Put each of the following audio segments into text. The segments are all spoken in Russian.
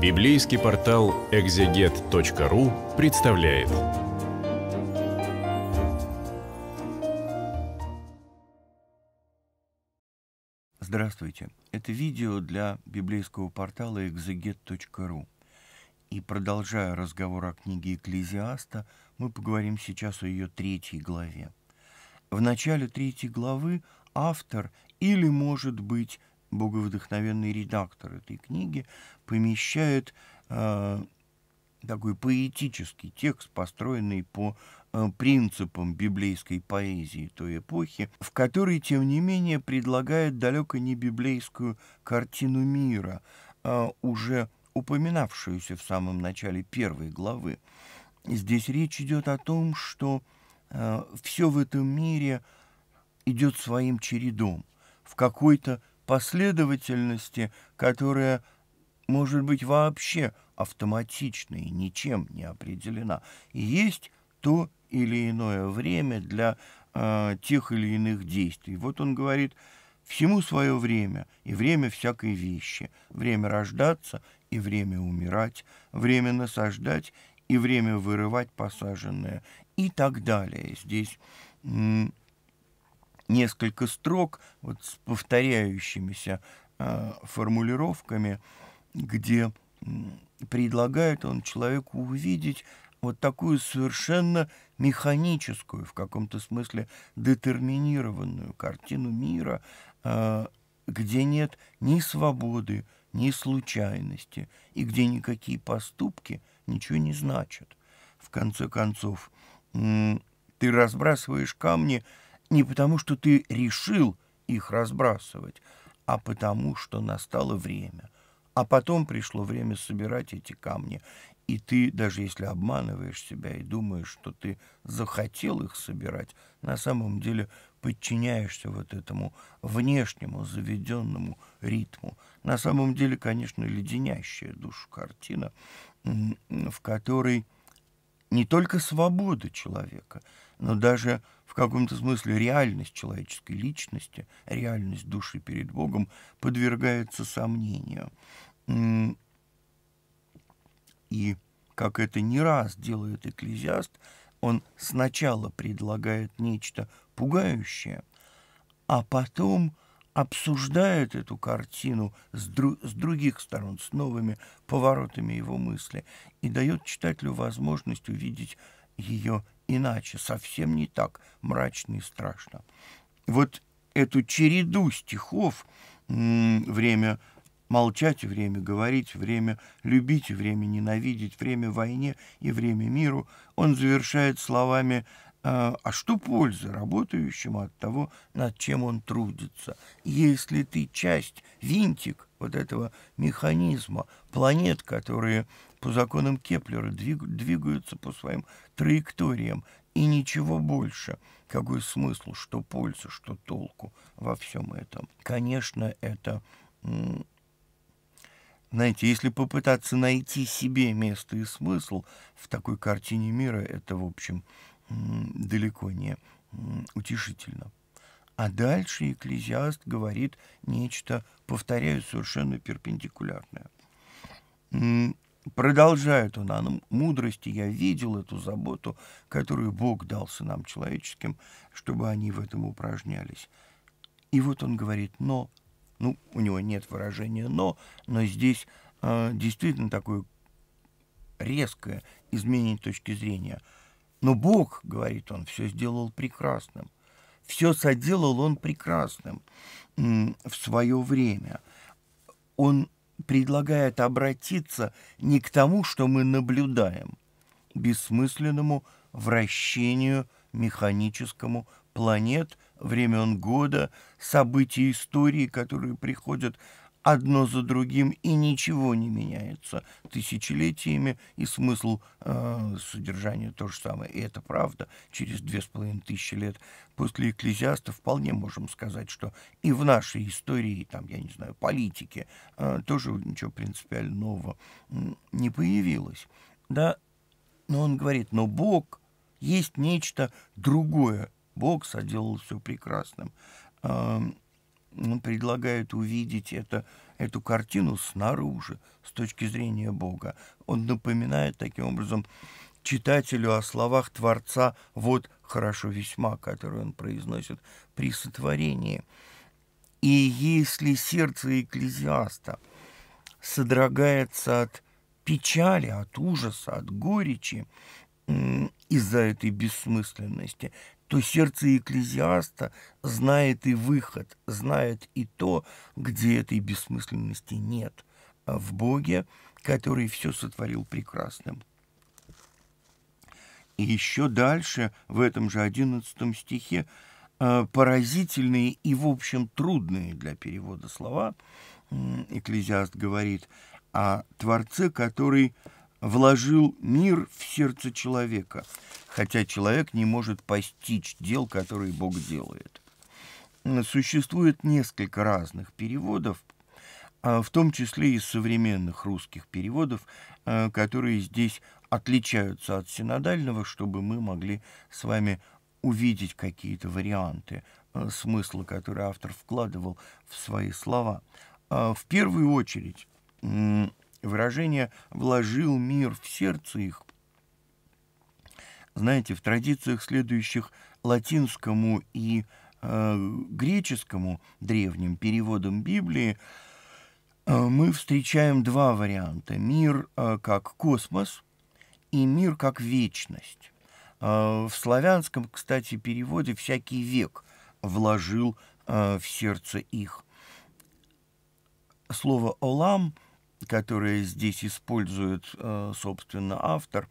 Библейский портал экзегет.ру представляет. Здравствуйте. Это видео для библейского портала экзегет.ру. И продолжая разговор о книге Экклезиаста, мы поговорим сейчас о ее третьей главе. В начале третьей главы автор или, может быть, боговдохновенный редактор этой книги помещает э, такой поэтический текст, построенный по э, принципам библейской поэзии той эпохи, в которой, тем не менее, предлагает далеко не библейскую картину мира, э, уже упоминавшуюся в самом начале первой главы. Здесь речь идет о том, что э, все в этом мире идет своим чередом. В какой-то последовательности, которая может быть вообще автоматична и ничем не определена. есть то или иное время для э, тех или иных действий. Вот он говорит, всему свое время и время всякой вещи, время рождаться и время умирать, время насаждать и время вырывать посаженное и так далее. Здесь несколько строк вот с повторяющимися э, формулировками, где предлагает он человеку увидеть вот такую совершенно механическую, в каком-то смысле детерминированную картину мира, э, где нет ни свободы, ни случайности, и где никакие поступки ничего не значат. В конце концов, ты разбрасываешь камни не потому, что ты решил их разбрасывать, а потому, что настало время. А потом пришло время собирать эти камни. И ты, даже если обманываешь себя и думаешь, что ты захотел их собирать, на самом деле подчиняешься вот этому внешнему заведенному ритму. На самом деле, конечно, леденящая душу картина, в которой не только свобода человека, но даже в каком-то смысле реальность человеческой личности, реальность души перед Богом подвергается сомнению. И как это не раз делает экклезиаст, он сначала предлагает нечто пугающее, а потом – обсуждает эту картину с, дру с других сторон, с новыми поворотами его мысли, и дает читателю возможность увидеть ее иначе, совсем не так мрачно и страшно. Вот эту череду стихов «Время молчать, время говорить, время любить, время ненавидеть, время войне и время миру» он завершает словами а, а что польза работающему от того, над чем он трудится? Если ты часть, винтик вот этого механизма, планет, которые по законам Кеплера двигаются по своим траекториям, и ничего больше. Какой смысл, что польза, что толку во всем этом? Конечно, это знаете, если попытаться найти себе место и смысл в такой картине мира, это, в общем, далеко не утешительно. А дальше Екклезиаст говорит нечто, повторяю, совершенно перпендикулярное. Продолжает он о мудрости. Я видел эту заботу, которую Бог дался нам человеческим, чтобы они в этом упражнялись. И вот он говорит «но». Ну, у него нет выражения «но», но здесь э, действительно такое резкое изменение точки зрения – но Бог, говорит он, все сделал прекрасным. Все соделал он прекрасным в свое время. Он предлагает обратиться не к тому, что мы наблюдаем, бессмысленному вращению механическому планет, времен года, событий истории, которые приходят одно за другим, и ничего не меняется тысячелетиями, и смысл э, содержания то же самое. И это правда, через две с половиной тысячи лет после экклезиаста вполне можем сказать, что и в нашей истории, там, я не знаю, политики, э, тоже ничего принципиально нового не появилось. Да? Но он говорит, но Бог есть нечто другое. Бог соделал все прекрасным. Э, предлагает увидеть это, эту картину снаружи, с точки зрения Бога. Он напоминает таким образом читателю о словах Творца «вот хорошо весьма», которые он произносит при сотворении. И если сердце экклезиаста содрогается от печали, от ужаса, от горечи из-за этой бессмысленности, то сердце экклезиаста знает и выход, знает и то, где этой бессмысленности нет, а в Боге, который все сотворил прекрасным. И еще дальше, в этом же одиннадцатом стихе, э, поразительные и, в общем, трудные для перевода слова, Экклезиаст говорит о Творце, который вложил мир в сердце человека, хотя человек не может постичь дел, которые Бог делает. Существует несколько разных переводов, а, в том числе и современных русских переводов, а, которые здесь отличаются от синодального, чтобы мы могли с вами увидеть какие-то варианты а, смысла, который автор вкладывал в свои слова. В первую очередь выражение «вложил мир в сердце их». Знаете, в традициях, следующих латинскому и э, греческому древним переводам Библии, э, мы встречаем два варианта. Мир э, как космос и мир как вечность. Э, в славянском, кстати, переводе «всякий век» вложил э, в сердце их. Слово «олам» — которое здесь использует, э, собственно, автор,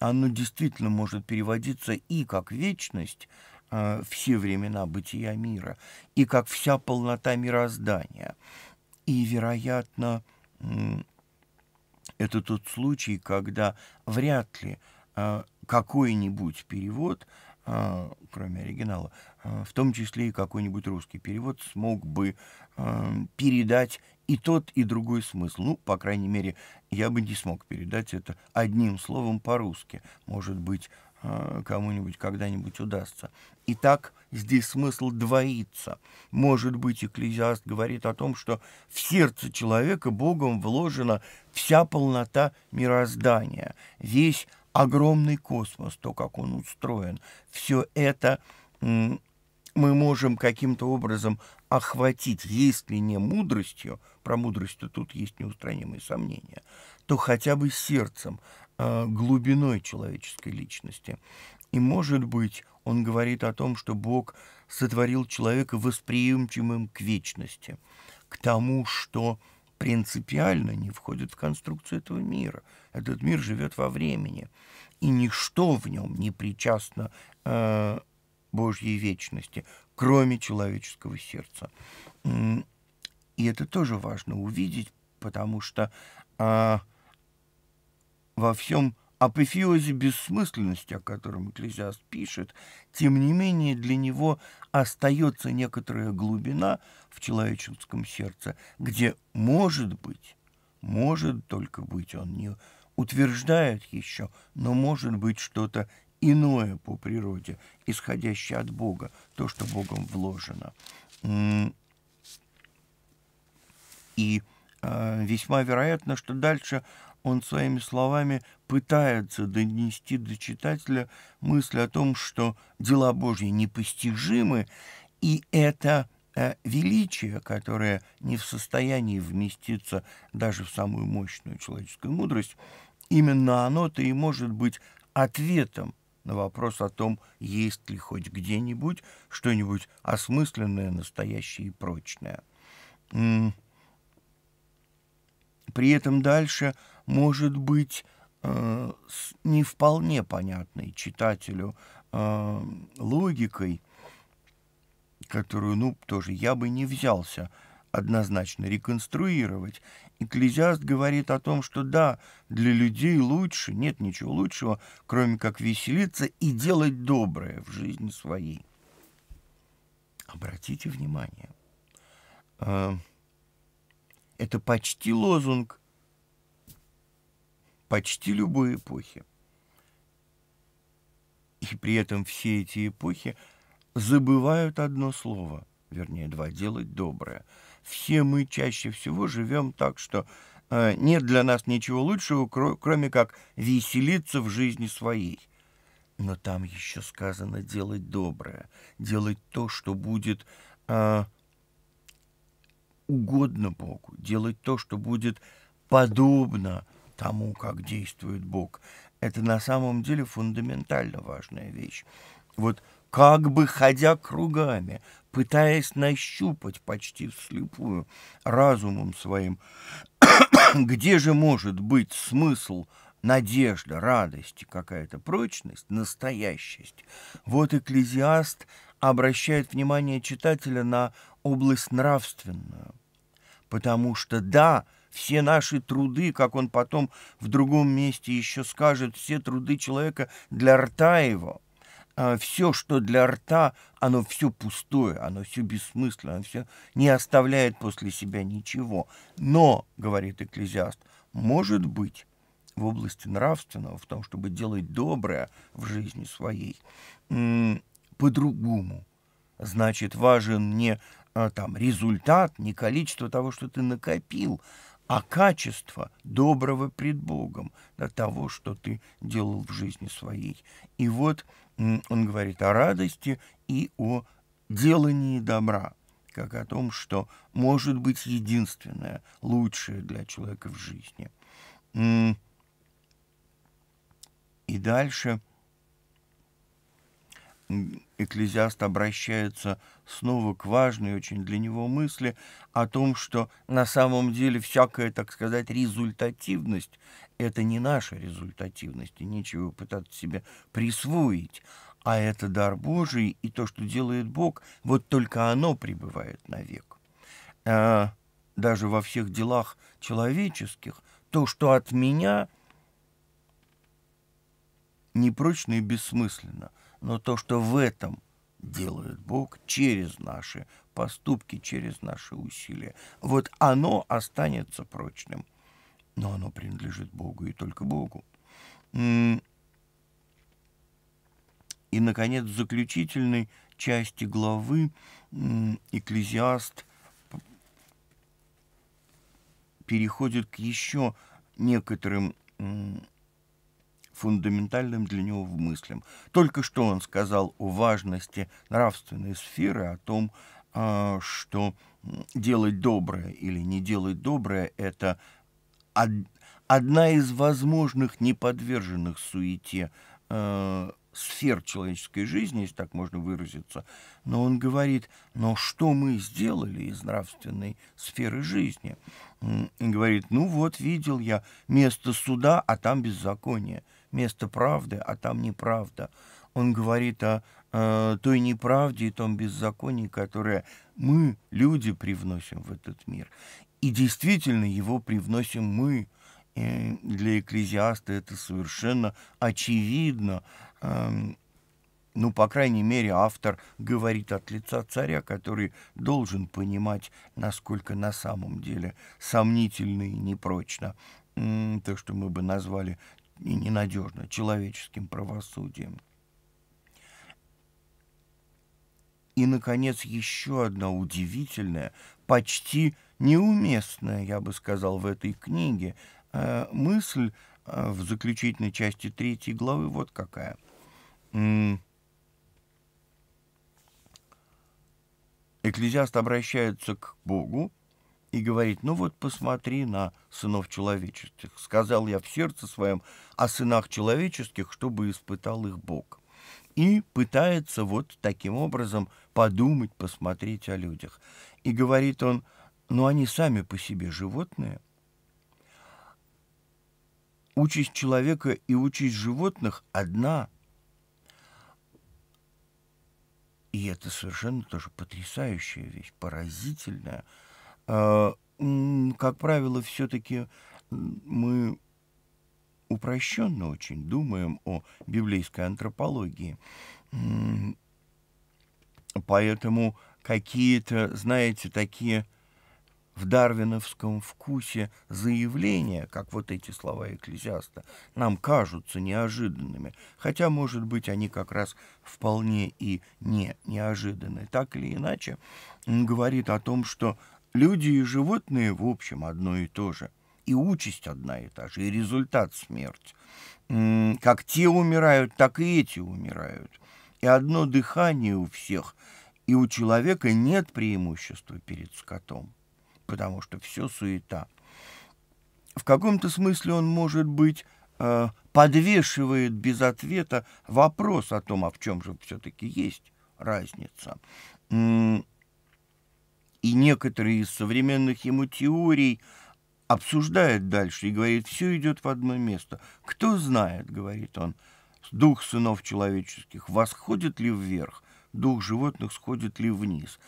оно действительно может переводиться и как вечность, э, все времена бытия мира, и как вся полнота мироздания. И, вероятно, это тот случай, когда вряд ли э, какой-нибудь перевод, кроме оригинала, Э, в том числе и какой-нибудь русский перевод, смог бы э, передать и тот, и другой смысл. Ну, по крайней мере, я бы не смог передать это одним словом по-русски. Может быть, э, кому-нибудь когда-нибудь удастся. Итак, здесь смысл двоится. Может быть, Экклезиаст говорит о том, что в сердце человека Богом вложена вся полнота мироздания, весь огромный космос, то, как он устроен. Все это мы можем каким-то образом охватить, если не мудростью, про мудрость тут есть неустранимые сомнения, то хотя бы сердцем, э, глубиной человеческой личности. И, может быть, он говорит о том, что Бог сотворил человека восприимчивым к вечности, к тому, что принципиально не входит в конструкцию этого мира. Этот мир живет во времени, и ничто в нем не причастно э, Божьей вечности, кроме человеческого сердца. И это тоже важно увидеть, потому что а, во всем апофеозе бессмысленности, о котором Экклезиаст пишет, тем не менее для него остается некоторая глубина в человеческом сердце, где, может быть, может только быть, он не утверждает еще, но может быть что-то иное по природе, исходящее от Бога, то, что Богом вложено. И а, весьма вероятно, что дальше он своими словами пытается донести до читателя мысль о том, что дела Божьи непостижимы, и это э, величие, которое не в состоянии вместиться даже в самую мощную человеческую мудрость, именно оно-то и может быть ответом на вопрос о том, есть ли хоть где-нибудь что-нибудь осмысленное, настоящее и прочное. При этом дальше может быть э, не вполне понятной читателю э, логикой, которую, ну, тоже я бы не взялся однозначно реконструировать. Экклезиаст говорит о том, что да, для людей лучше, нет ничего лучшего, кроме как веселиться и делать доброе в жизни своей. Обратите внимание, э, это почти лозунг почти любой эпохи. И при этом все эти эпохи забывают одно слово, вернее, два, делать доброе все мы чаще всего живем так, что э, нет для нас ничего лучшего, кро кроме как веселиться в жизни своей. Но там еще сказано делать доброе, делать то, что будет э, угодно Богу, делать то, что будет подобно тому, как действует Бог. Это на самом деле фундаментально важная вещь. Вот как бы ходя кругами, пытаясь нащупать почти вслепую разумом своим, где же может быть смысл, надежда, радость какая-то прочность, настоящесть. Вот экклезиаст обращает внимание читателя на область нравственную, потому что, да, все наши труды, как он потом в другом месте еще скажет, все труды человека для рта его – а, все, что для рта, оно все пустое, оно все бессмысленно, оно все не оставляет после себя ничего. Но, говорит экклезиаст, может быть, в области нравственного, в том, чтобы делать доброе в жизни своей, по-другому. Значит, важен не а, там, результат, не количество того, что ты накопил, а качество доброго пред Богом, да, того, что ты делал в жизни своей. И вот он говорит о радости и о делании добра, как о том, что может быть единственное, лучшее для человека в жизни. И дальше – экклезиаст обращается снова к важной очень для него мысли о том, что на самом деле всякая, так сказать, результативность — это не наша результативность, и нечего пытаться себе присвоить, а это дар Божий, и то, что делает Бог, вот только оно пребывает навек. А, даже во всех делах человеческих то, что от меня — непрочно и бессмысленно — но то, что в этом делает Бог через наши поступки, через наши усилия, вот оно останется прочным, но оно принадлежит Богу и только Богу. И, наконец, в заключительной части главы экклезиаст переходит к еще некоторым фундаментальным для него в мыслям. Только что он сказал о важности нравственной сферы, о том, а, что делать доброе или не делать доброе – это одна из возможных неподверженных суете э, сфер человеческой жизни, если так можно выразиться, но он говорит, но что мы сделали из нравственной сферы жизни? И говорит, ну вот видел я место суда, а там беззаконие место правды, а там неправда. Он говорит о э, той неправде и том беззаконии, которое мы, люди, привносим в этот мир. И действительно его привносим мы. И для экклезиаста это совершенно очевидно. Э, ну, по крайней мере, автор говорит от лица царя, который должен понимать, насколько на самом деле сомнительно и непрочно то, что мы бы назвали и ненадежно человеческим правосудием. И, наконец, еще одна удивительная, почти неуместная, я бы сказал, в этой книге э, мысль э, в заключительной части третьей главы вот какая. Экклезиаст обращается к Богу и говорит: ну вот посмотри на сынов человеческих. Сказал я в сердце своем о сынах человеческих, чтобы испытал их Бог. И пытается вот таким образом подумать, посмотреть о людях. И говорит он, ну они сами по себе животные. Участь человека и участь животных одна. И это совершенно тоже потрясающая вещь, поразительная – а, как правило, все-таки мы упрощенно очень думаем о библейской антропологии. Поэтому какие-то, знаете, такие в дарвиновском вкусе заявления, как вот эти слова экклезиаста, нам кажутся неожиданными, хотя, может быть, они как раз вполне и не неожиданны. Так или иначе, он говорит о том, что Люди и животные, в общем, одно и то же. И участь одна и та же, и результат смерть. Как те умирают, так и эти умирают. И одно дыхание у всех, и у человека нет преимущества перед скотом, потому что все суета. В каком-то смысле он, может быть, э, подвешивает без ответа вопрос о том, а в чем же все-таки есть разница некоторые из современных ему теорий обсуждает дальше и говорит, все идет в одно место. Кто знает, говорит он, дух сынов человеческих восходит ли вверх, дух животных сходит ли вниз.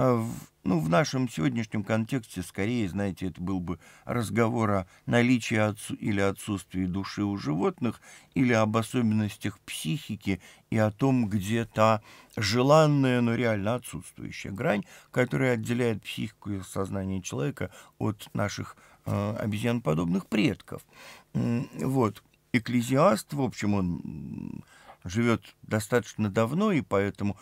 А в, ну, в нашем сегодняшнем контексте, скорее, знаете, это был бы разговор о наличии отсу или отсутствии души у животных, или об особенностях психики и о том, где та желанная, но реально отсутствующая грань, которая отделяет психику и сознание человека от наших э, обезьяноподобных предков. Вот. Экклезиаст, в общем, он живет достаточно давно, и поэтому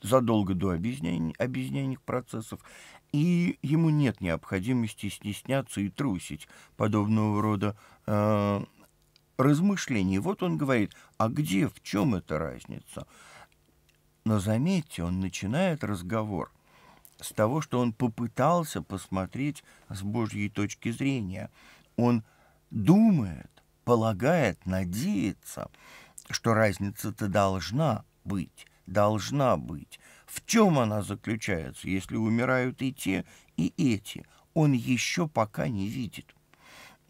задолго до объединенных процессов, и ему нет необходимости стесняться и трусить подобного рода э, размышлений. Вот он говорит, а где, в чем эта разница? Но заметьте, он начинает разговор с того, что он попытался посмотреть с Божьей точки зрения. Он думает, полагает, надеется – что разница-то должна быть, должна быть. В чем она заключается, если умирают и те, и эти? Он еще пока не видит.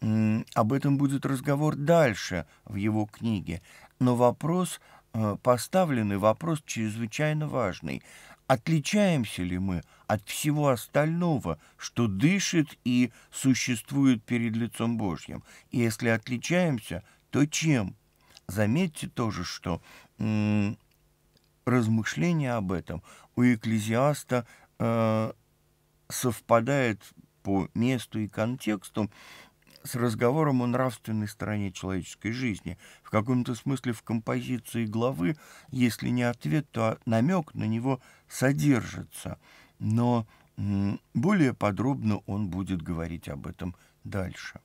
Об этом будет разговор дальше в его книге. Но вопрос, э, поставленный вопрос чрезвычайно важный. Отличаемся ли мы от всего остального, что дышит и существует перед лицом Божьим? И если отличаемся, то чем? Заметьте тоже, что размышление об этом у экклезиаста э, совпадает по месту и контексту с разговором о нравственной стороне человеческой жизни. В каком-то смысле в композиции главы, если не ответ, то намек на него содержится. Но более подробно он будет говорить об этом дальше.